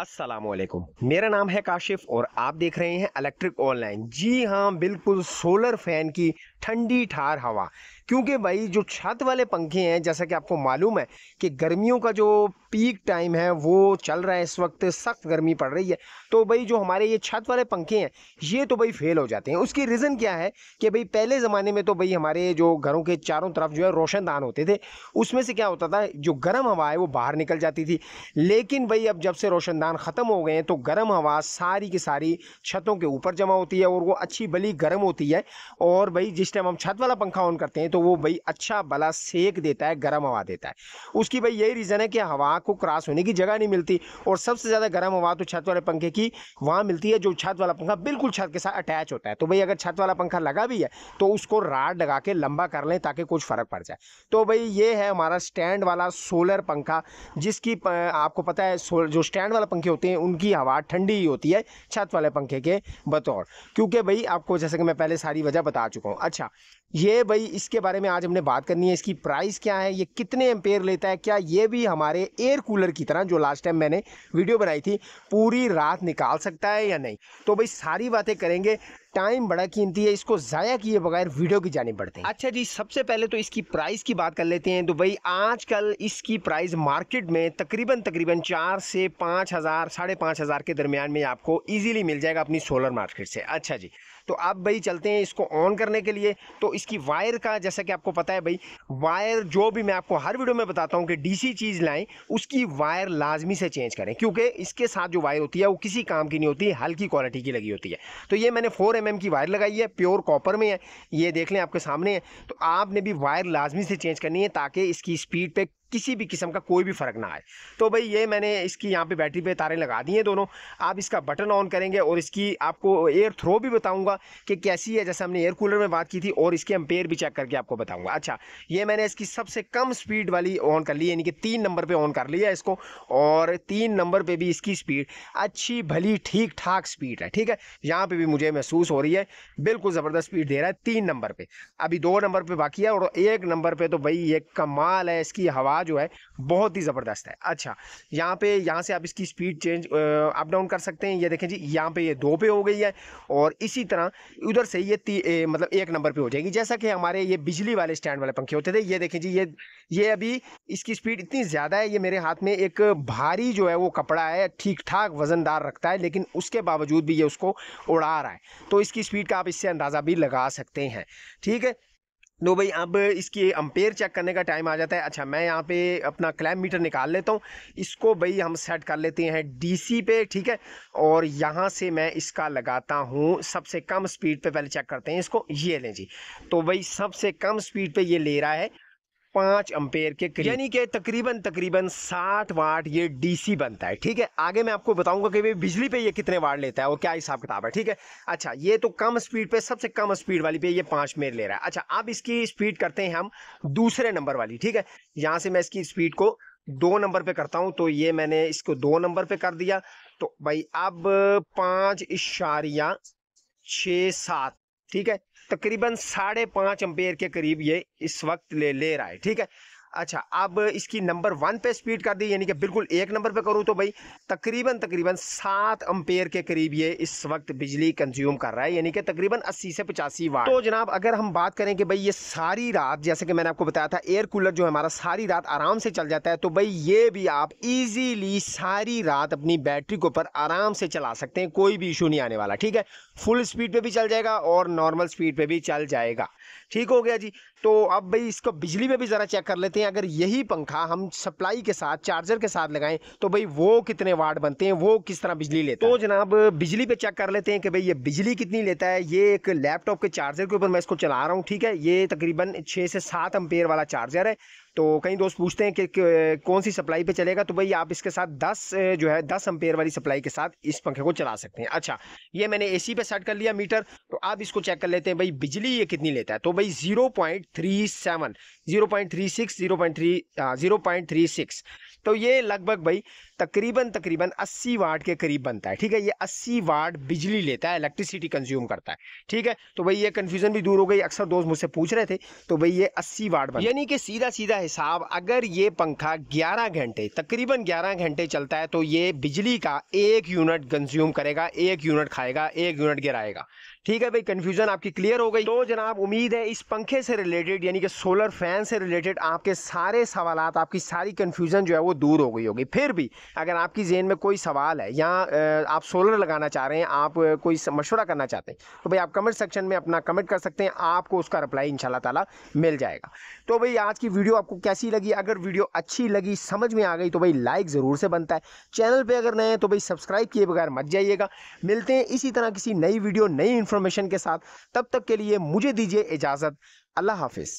असलम मेरा नाम है काशिफ और आप देख रहे हैं इलेक्ट्रिक ऑनलाइन जी हाँ बिल्कुल सोलर फैन की ठंडी ठार हवा क्योंकि भाई जो छत वाले पंखे हैं जैसा कि आपको मालूम है कि गर्मियों का जो पीक टाइम है वो चल रहा है इस वक्त सख्त गर्मी पड़ रही है तो भाई जो हमारे ये छत वाले पंखे हैं ये तो भाई फेल हो जाते हैं उसकी रीज़न क्या है कि भाई पहले ज़माने में तो भाई हमारे जो घरों के चारों तरफ जो है रोशनदान होते थे उसमें से क्या होता था जो गर्म हवा है वो बाहर निकल जाती थी लेकिन भाई अब जब से रोशनदान ख़त्म हो गए हैं तो गर्म हवा सारी की सारी छतों के ऊपर जमा होती है और वो अच्छी भली गर्म होती है और भाई जिस टाइम हम छत वाला पंखा ऑन करते हैं तो वो भाई अच्छा भला सेक देता है गर्म हवा देता है उसकी भाई यही रीज़न है कि हवा को क्रॉस होने की जगह नहीं मिलती और सबसे ज़्यादा गर्म हवा तो छत वाले पंखे की वहाँ मिलती है जो छत वाला पंखा बिल्कुल छत के साथ अटैच होता है तो भाई अगर छत वाला पंखा लगा भी है तो उसको राड लगा के लंबा कर लें ताकि कुछ फ़र्क पड़ जाए तो भाई ये है हमारा स्टैंड वाला सोलर पंखा जिसकी आपको पता है जो स्टैंड वाला पंखे होते हैं उनकी हवा ठंडी ही होती है छत वाले पंखे के बतौर क्योंकि भाई आपको जैसे कि मैं पहले सारी वजह बता चुका हूँ अच्छा अच्छा ये भाई इसके बारे में आज हमने बात करनी है इसकी प्राइस क्या है ये कितने एम्पेयर लेता है क्या ये भी हमारे एयर कूलर की तरह जो लास्ट टाइम मैंने वीडियो बनाई थी पूरी रात निकाल सकता है या नहीं तो भाई सारी बातें करेंगे टाइम बड़ा कीमती है इसको ज़ाया किए बगैर वीडियो की जानी पड़ते हैं अच्छा जी सबसे पहले तो इसकी प्राइस की बात कर लेते हैं तो भाई आजकल इसकी प्राइस मार्केट में तकरीबन तकरीबन चार से पाँच हज़ार साढ़े पाँच हज़ार के दरमियान में आपको ईजिली मिल जाएगा अपनी सोलर मार्केट से अच्छा जी तो आप भाई चलते हैं इसको ऑन करने के लिए तो इसकी वायर का जैसा कि आपको पता है भाई वायर जो भी मैं आपको हर वीडियो में बताता हूँ कि डीसी चीज़ लाएँ उसकी वायर लाजमी से चेंज करें क्योंकि इसके साथ जो वायर होती है वो किसी काम की नहीं होती है हल्की क्वालिटी की लगी होती है तो ये मैंने फोर एम mm की वायर लगाई है प्योर कॉपर में है ये देख लें आपके सामने है तो आपने भी वायर लाजमी से चेंज करनी है ताकि इसकी स्पीड पर किसी भी किस्म का कोई भी फ़र्क ना आए तो भाई ये मैंने इसकी यहाँ पे बैटरी पे तारें लगा दी हैं दोनों आप इसका बटन ऑन करेंगे और इसकी आपको एयर थ्रो भी बताऊंगा कि कैसी है जैसे हमने एयर कूलर में बात की थी और इसके एम्पेयर भी चेक करके आपको बताऊंगा अच्छा ये मैंने इसकी सबसे कम स्पीड वाली ऑन कर ली यानी कि तीन नंबर पर ऑन कर लिया इसको और तीन नंबर पर भी इसकी स्पीड अच्छी भली ठीक ठाक स्पीड है ठीक है यहाँ पर भी मुझे महसूस हो रही है बिल्कुल ज़बरदस्त स्पीड दे रहा है तीन नंबर पर अभी दो नंबर पर बाकी है और एक नंबर पर तो भाई ये कमाल है इसकी हवा हवा जो है बहुत ही ज़बरदस्त है अच्छा यहाँ पे यहाँ से आप इसकी स्पीड चेंज अप डाउन कर सकते हैं ये देखें जी यहाँ पे ये दो पे हो गई है और इसी तरह उधर से ये ती, ए, मतलब एक नंबर पे हो जाएगी जैसा कि हमारे ये बिजली वाले स्टैंड वाले पंखे होते थे ये देखें जी ये ये अभी इसकी स्पीड इतनी ज़्यादा है ये मेरे हाथ में एक भारी जो है वो कपड़ा है ठीक ठाक वज़नदार रखता है लेकिन उसके बावजूद भी ये उसको उड़ा रहा है तो इसकी स्पीड का आप इससे अंदाज़ा भी लगा सकते हैं ठीक है नो भाई अब इसकी अम्पेयर चेक करने का टाइम आ जाता है अच्छा मैं यहाँ पे अपना क्लैम मीटर निकाल लेता हूँ इसको भाई हम सेट कर लेते हैं डीसी पे ठीक है और यहाँ से मैं इसका लगाता हूँ सबसे कम स्पीड पे पहले चेक करते हैं इसको ये लें जी तो भाई सबसे कम स्पीड पे ये ले रहा है पांच अंपेयर के करीब यानी कि तकरीबन तकरीबन साठ वाट ये डीसी बनता है ठीक है आगे मैं आपको बताऊंगा कि बिजली पे ये कितने वाट लेता है और क्या हिसाब किताब है ठीक है अच्छा ये तो कम स्पीड पे सबसे कम स्पीड वाली पे ये पांच मेर ले रहा है अच्छा अब इसकी स्पीड करते हैं हम दूसरे नंबर वाली ठीक है यहाँ से मैं इसकी स्पीड को दो नंबर पे करता हूं तो ये मैंने इसको दो नंबर पे कर दिया तो भाई अब पांच इशारिया छ सात ठीक है तकरीबन साढ़े पाँच अम्पेयर के करीब ये इस वक्त ले ले रहा है ठीक है अच्छा अब इसकी नंबर वन पे स्पीड कर दी यानी कि बिल्कुल एक नंबर पे करूँ तो भाई तकरीबन तकरीबन सात अम्पेयर के करीब ये इस वक्त बिजली कंज्यूम कर रहा है यानी कि तकरीबन अस्सी से पचासी वाट तो जनाब अगर हम बात करें कि भाई ये सारी रात जैसे कि मैंने आपको बताया था एयर कूलर जो हमारा सारी रात आराम से चल जाता है तो भाई ये भी आप ईजीली सारी रात अपनी बैटरी के ऊपर आराम से चला सकते हैं कोई भी इशू नहीं आने वाला ठीक है फुल स्पीड पर भी चल जाएगा और नॉर्मल स्पीड पर भी चल जाएगा ठीक हो गया जी तो अब भाई इसको बिजली में भी ज़रा चेक कर लेते हैं अगर यही पंखा हम सप्लाई के साथ चार्जर के साथ लगाएं तो भाई वो कितने वाट बनते हैं वो किस तरह बिजली लेते हैं तो जनाब बिजली पे चेक कर लेते हैं कि भाई ये बिजली कितनी लेता है ये एक लैपटॉप के चार्जर के ऊपर मैं इसको चला रहा हूँ ठीक है ये तकरीबन छः से सात अम्पेयर वाला चार्जर है तो कई दोस्त पूछते हैं कि कौन सी सप्लाई पे चलेगा तो भाई आप इसके साथ 10 जो है 10 अम्पेयर वाली सप्लाई के साथ इस पंखे को चला सकते हैं अच्छा ये मैंने एसी पे सेट कर लिया मीटर तो आप इसको चेक कर लेते हैं भाई बिजली ये कितनी लेता है तो भाई 0.37 0.36 0.3 0.36 तो ये लगभग भाई तकरीबन तकरीबन 80 वाट के करीब बनता है ठीक है ये 80 वाट बिजली लेता है इलेक्ट्रिसिटी कंज्यूम करता है ठीक है तो भाई ये कन्फ्यूजन भी दूर हो गई अक्सर दोस्त मुझसे पूछ रहे थे तो भाई ये 80 वाट बन यानी कि सीधा सीधा हिसाब अगर ये पंखा 11 घंटे तकरीबन 11 घंटे चलता है तो ये बिजली का एक यूनिट कंज्यूम करेगा एक यूनिट खाएगा एक यूनिट गिराएगा ठीक है भाई कन्फ्यूजन आपकी क्लियर हो गई तो जनाब उम्मीद है इस पंखे से रिलेटेड यानी कि सोलर फैन से रिलेटेड आपके सारे सवाल आपकी सारी कन्फ्यूजन जो है वो दूर हो गई होगी फिर भी अगर आपकी जेन में कोई सवाल है या आप सोलर लगाना चाह रहे हैं आप कोई मशवरा करना चाहते हैं तो भाई आप कमेंट सेक्शन में अपना कमेंट कर सकते हैं आपको उसका रिप्लाई इंशाल्लाह ताला मिल जाएगा तो भाई आज की वीडियो आपको कैसी लगी अगर वीडियो अच्छी लगी समझ में आ गई तो भाई लाइक ज़रूर से बनता है चैनल पर अगर नए हैं तो भाई सब्सक्राइब किए बगैर मत जाइएगा मिलते हैं इसी तरह किसी नई वीडियो नई इन्फॉर्मेशन के साथ तब तक के लिए मुझे दीजिए इजाज़त अल्लाह हाफिज़